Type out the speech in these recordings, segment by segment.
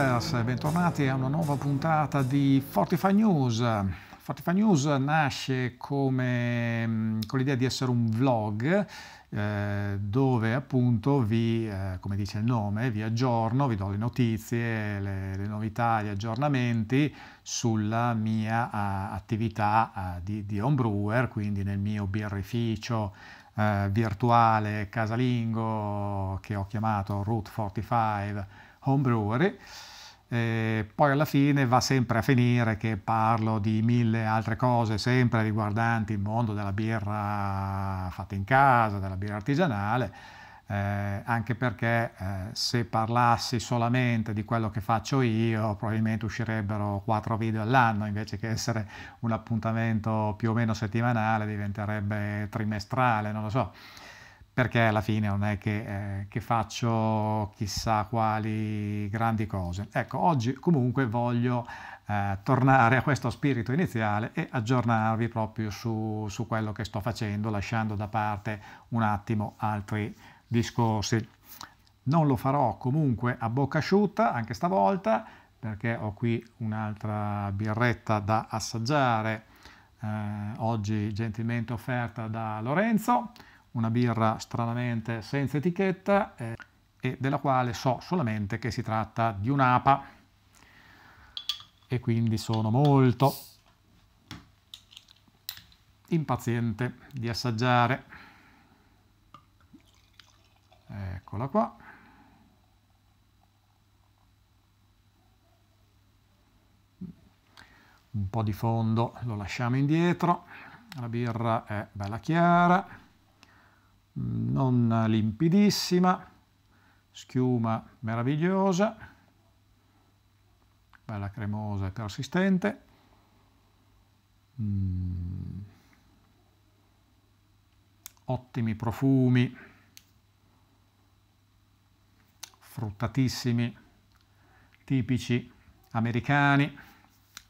Viewers, bentornati a una nuova puntata di Fortify News. Fortify News nasce come, mm, con l'idea di essere un vlog eh, dove appunto vi, eh, come dice il nome, vi aggiorno, vi do le notizie, le, le novità, gli aggiornamenti sulla mia uh, attività uh, di, di homebrewer, quindi nel mio birrificio uh, virtuale casalingo che ho chiamato Root 45 Homebrewery eh, poi alla fine va sempre a finire che parlo di mille altre cose, sempre riguardanti il mondo della birra fatta in casa, della birra artigianale, eh, anche perché eh, se parlassi solamente di quello che faccio io probabilmente uscirebbero quattro video all'anno, invece che essere un appuntamento più o meno settimanale diventerebbe trimestrale, non lo so perché alla fine non è che, eh, che, faccio chissà quali grandi cose. Ecco, oggi comunque voglio eh, tornare a questo spirito iniziale e aggiornarvi proprio su, su, quello che sto facendo, lasciando da parte un attimo altri discorsi. Non lo farò comunque a bocca asciutta, anche stavolta, perché ho qui un'altra birretta da assaggiare, eh, oggi gentilmente offerta da Lorenzo una birra stranamente senza etichetta eh, e della quale so solamente che si tratta di un'apa e quindi sono molto impaziente di assaggiare. Eccola qua. Un po' di fondo lo lasciamo indietro, la birra è bella chiara non limpidissima, schiuma meravigliosa, bella cremosa e persistente. Mm. Ottimi profumi, fruttatissimi, tipici americani.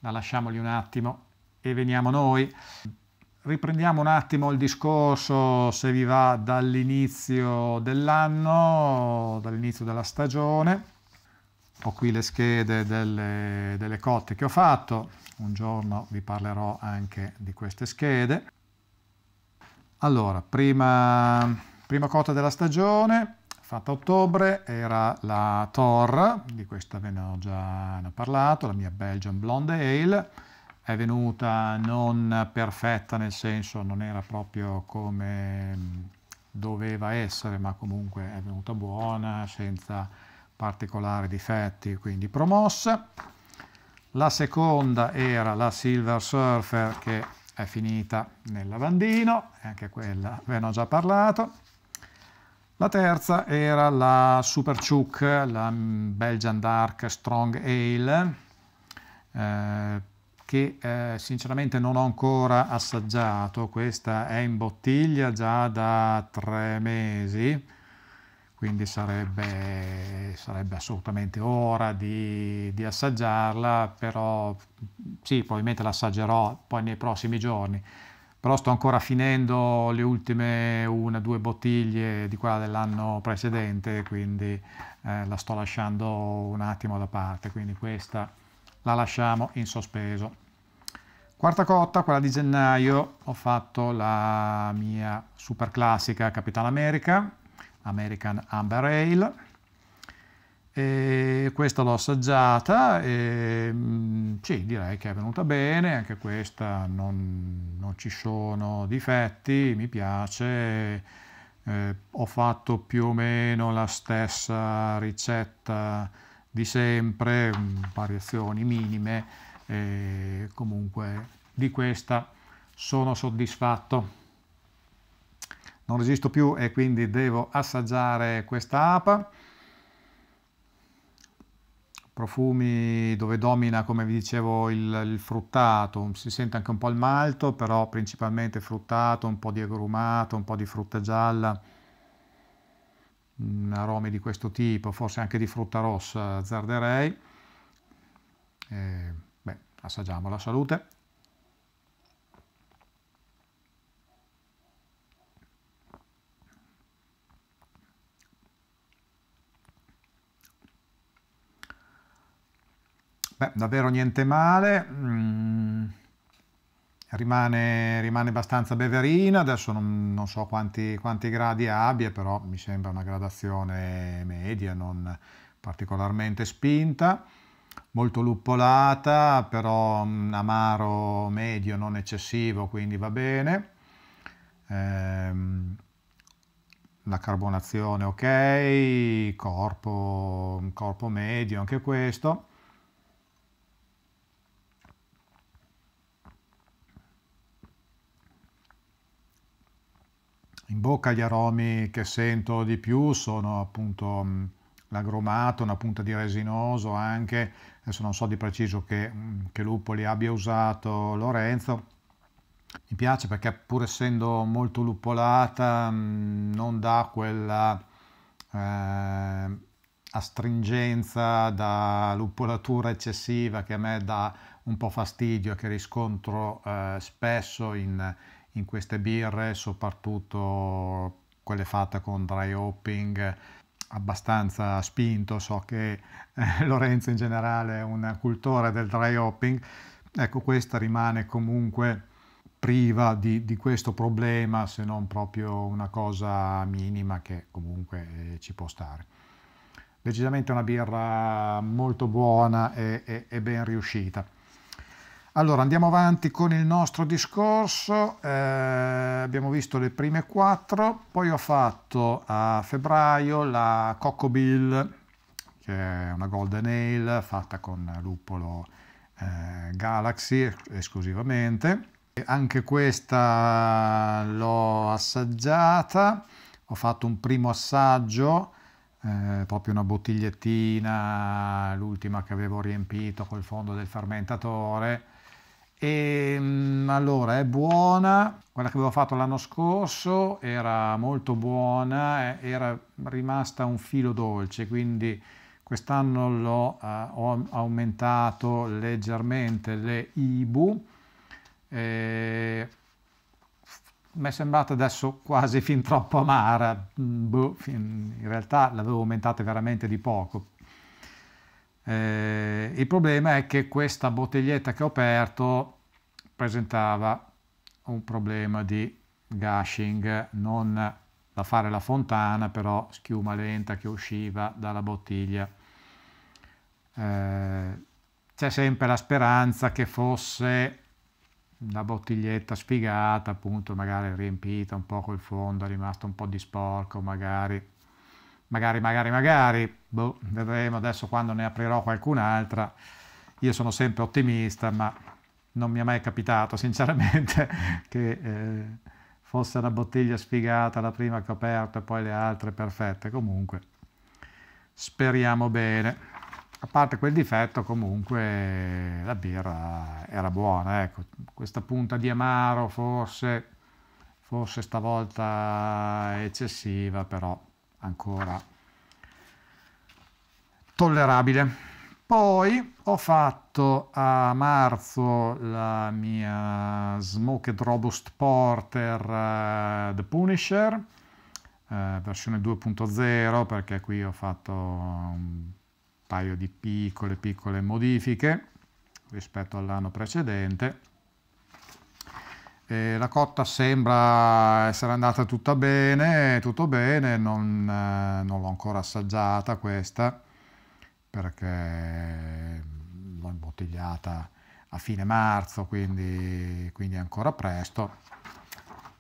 La lasciamoli un attimo e veniamo noi. Riprendiamo un attimo il discorso, se vi va, dall'inizio dell'anno, dall'inizio della stagione. Ho qui le schede delle, delle cotte che ho fatto, un giorno vi parlerò anche di queste schede. Allora, prima, prima cotta della stagione, fatta a ottobre, era la Thor, di questa ve ne ho già parlato, la mia Belgian Blonde Ale è venuta non perfetta, nel senso non era proprio come mm, doveva essere, ma comunque è venuta buona, senza particolari difetti, quindi promossa. La seconda era la Silver Surfer che è finita nel lavandino, anche quella ve ne ho già parlato. La terza era la Super Chook, la mm, Belgian Dark Strong Ale, eh, che eh, sinceramente non ho ancora assaggiato, questa è in bottiglia già da tre mesi, quindi sarebbe, sarebbe assolutamente ora di, di, assaggiarla, però sì, probabilmente l'assaggerò poi nei prossimi giorni, però sto ancora finendo le ultime una, due bottiglie di quella dell'anno precedente, quindi eh, la sto lasciando un attimo da parte, quindi questa la lasciamo in sospeso. Quarta cotta, quella di gennaio, ho fatto la mia super classica Capitan America, American Amber Ale, e questa l'ho assaggiata e mm, sì, direi che è venuta bene, anche questa non, non ci sono difetti, mi piace, eh, ho fatto più o meno la stessa ricetta di sempre, mm, variazioni minime, eh, comunque di questa sono soddisfatto. Non resisto più e quindi devo assaggiare questa apa. Profumi dove domina, come vi dicevo, il, il fruttato, si sente anche un po' il malto, però principalmente fruttato, un po' di agrumato, un po' di frutta gialla. Mm, aromi di questo tipo, forse anche di frutta rossa azzarderei. E, beh, assaggiamo la salute. Beh, davvero niente male. Mm rimane, rimane abbastanza beverina, adesso non, non so quanti, quanti, gradi abbia, però mi sembra una gradazione media, non particolarmente spinta, molto luppolata, però un mm, amaro medio, non eccessivo, quindi va bene. Ehm, la carbonazione ok, corpo, corpo medio anche questo. In bocca gli aromi che sento di più sono appunto mm, l'agrumato, una punta di resinoso anche, adesso non so di preciso che, mm, che luppoli abbia usato Lorenzo, mi piace perché pur essendo molto luppolata mm, non dà quella eh, astringenza da luppolatura eccessiva che a me dà un po' fastidio e che riscontro eh, spesso in, in queste birre, soprattutto quelle fatte con dry hopping abbastanza spinto, so che eh, Lorenzo in generale è un cultore del dry hopping, ecco questa rimane comunque priva di, di, questo problema se non proprio una cosa minima che comunque eh, ci può stare. Decisamente una birra molto buona e, e, e ben riuscita. Allora andiamo avanti con il nostro discorso, eh, abbiamo visto le prime quattro, poi ho fatto a febbraio la Coco Bill, che è una golden ale fatta con luppolo eh, Galaxy esclusivamente. E anche questa l'ho assaggiata, ho fatto un primo assaggio, eh, proprio una bottigliettina, l'ultima che avevo riempito col fondo del fermentatore, e, ehm, allora è buona, quella che avevo fatto l'anno scorso era molto buona, eh, era rimasta un filo dolce, quindi quest'anno l'ho, eh, ho aumentato leggermente le IBU. Eh, mi è sembrata adesso quasi fin troppo amara, mm, boh, in realtà l'avevo aumentata veramente di poco, eh, il problema è che questa bottiglietta che ho aperto presentava un problema di gushing, non da fare la fontana, però schiuma lenta che usciva dalla bottiglia. Eh, c'è sempre la speranza che fosse la bottiglietta sfigata, appunto, magari riempita un po' col fondo, è rimasto un po' di sporco, magari magari, magari, magari, boh, vedremo adesso quando ne aprirò qualcun'altra. Io sono sempre ottimista, ma non mi è mai capitato, sinceramente, che eh, fosse una bottiglia sfigata la prima che ho aperto e poi le altre perfette. Comunque, speriamo bene. A parte quel difetto, comunque la birra era buona. Ecco, questa punta di amaro forse, forse stavolta eccessiva, però ancora tollerabile. Poi ho fatto a marzo la mia Smoked Robust Porter uh, The Punisher, uh, versione 2.0, perché qui ho fatto un paio di piccole piccole modifiche rispetto all'anno precedente eh, la cotta sembra essere andata tutta bene, tutto bene, non, eh, non l'ho ancora assaggiata questa perché l'ho imbottigliata a fine marzo, quindi, quindi ancora presto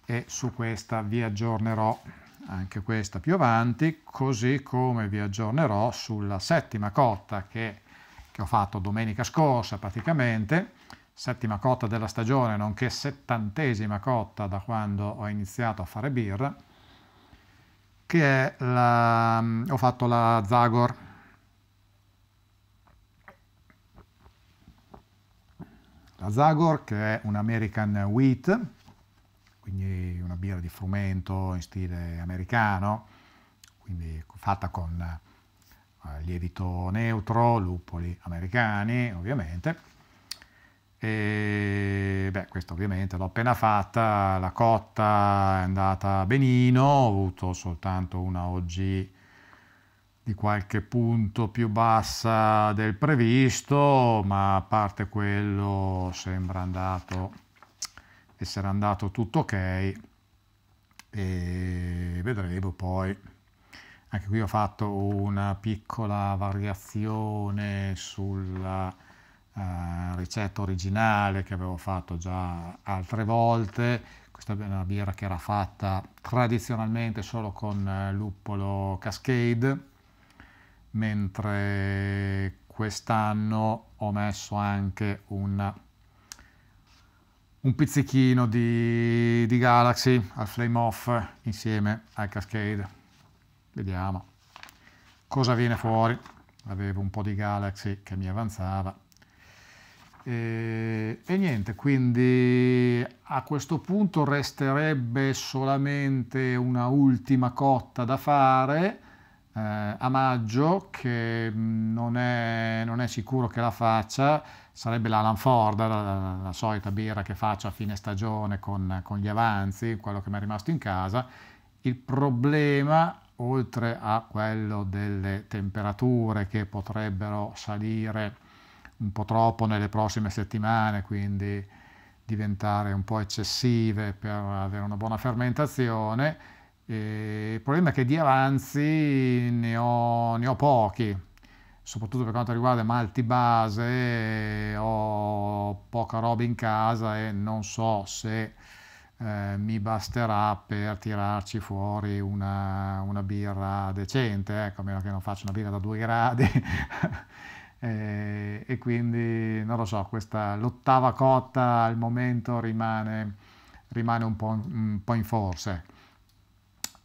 e su questa vi aggiornerò anche questa più avanti, così come vi aggiornerò sulla settima cotta che, che ho fatto domenica scorsa praticamente settima cotta della stagione, nonché settantesima cotta da quando ho iniziato a fare birra, che è la, ho fatto la Zagor. La Zagor che è un American Wheat, quindi una birra di frumento in stile americano, quindi fatta con eh, lievito neutro, lupoli americani ovviamente, e beh, questo ovviamente l'ho appena fatta, la cotta è andata benino, ho avuto soltanto una OG di qualche punto più bassa del previsto, ma a parte quello sembra andato, essere andato tutto ok e vedremo poi. Anche qui ho fatto una piccola variazione sulla eh, ricetta originale che avevo fatto già altre volte, questa è una birra che era fatta tradizionalmente solo con eh, luppolo Cascade, mentre quest'anno ho messo anche un, un pizzichino di, di Galaxy al flame off insieme al Cascade. Vediamo cosa viene fuori. Avevo un po' di Galaxy che mi avanzava e, eh, e, niente, quindi a questo punto resterebbe solamente una ultima cotta da fare eh, a maggio, che mm, non è, non è, sicuro che la faccia, sarebbe la Lanford, la, la, la solita birra che faccio a fine stagione con, con gli avanzi, quello che mi è rimasto in casa. Il problema oltre a quello delle temperature che potrebbero salire un po' troppo nelle prossime settimane, quindi diventare un po' eccessive per avere una buona fermentazione. E il problema è che di avanzi ne ho, ne ho pochi, soprattutto per quanto riguarda malti base, eh, ho poca roba in casa e non so se eh, mi basterà per tirarci fuori una, una birra decente, ecco, a meno che non faccia una birra da 2 gradi. eh, e quindi non lo so, questa, l'ottava cotta al momento rimane, rimane un, po', un, po', in forse.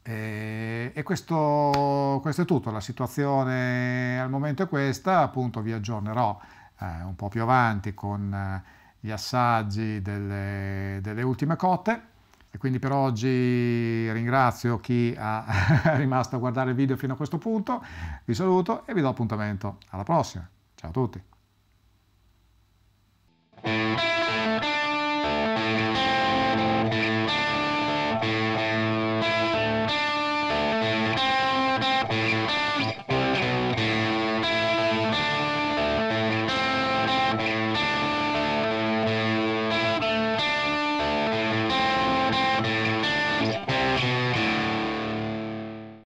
E, eh, e questo, questo, è tutto, la situazione al momento è questa, appunto vi aggiornerò eh, un po' più avanti con eh, gli assaggi delle, delle ultime cotte. E quindi per oggi ringrazio chi è rimasto a guardare il video fino a questo punto, vi saluto e vi do appuntamento alla prossima. Ciao a tutti.